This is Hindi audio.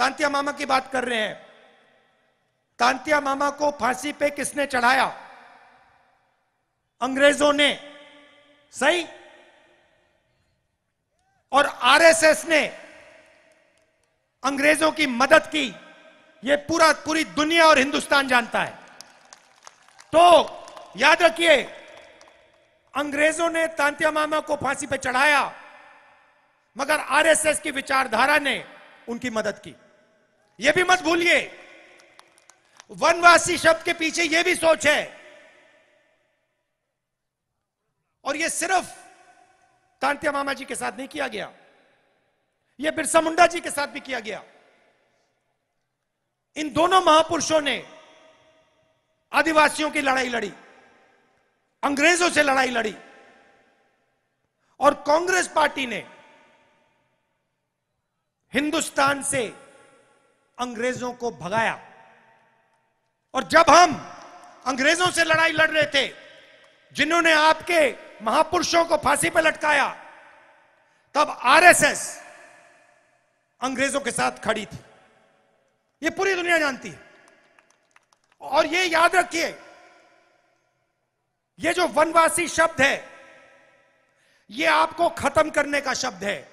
तांतिया मामा की बात कर रहे हैं तांतिया मामा को फांसी पे किसने चढ़ाया अंग्रेजों ने सही और आरएसएस ने अंग्रेजों की मदद की यह पूरा पूरी दुनिया और हिंदुस्तान जानता है तो याद रखिए अंग्रेजों ने तांतिया मामा को फांसी पर चढ़ाया मगर आरएसएस की विचारधारा ने उनकी मदद की यह भी मत भूलिए वनवासी शब्द के पीछे यह भी सोच है और यह सिर्फ तांत्या मामा जी के साथ नहीं किया गया यह बिरसा मुंडा जी के साथ भी किया गया इन दोनों महापुरुषों ने आदिवासियों की लड़ाई लड़ी अंग्रेजों से लड़ाई लड़ी और कांग्रेस पार्टी ने हिंदुस्तान से अंग्रेजों को भगाया और जब हम अंग्रेजों से लड़ाई लड़ रहे थे जिन्होंने आपके महापुरुषों को फांसी पर लटकाया तब आरएसएस अंग्रेजों के साथ खड़ी थी ये पूरी दुनिया जानती है और ये याद रखिए ये जो वनवासी शब्द है ये आपको खत्म करने का शब्द है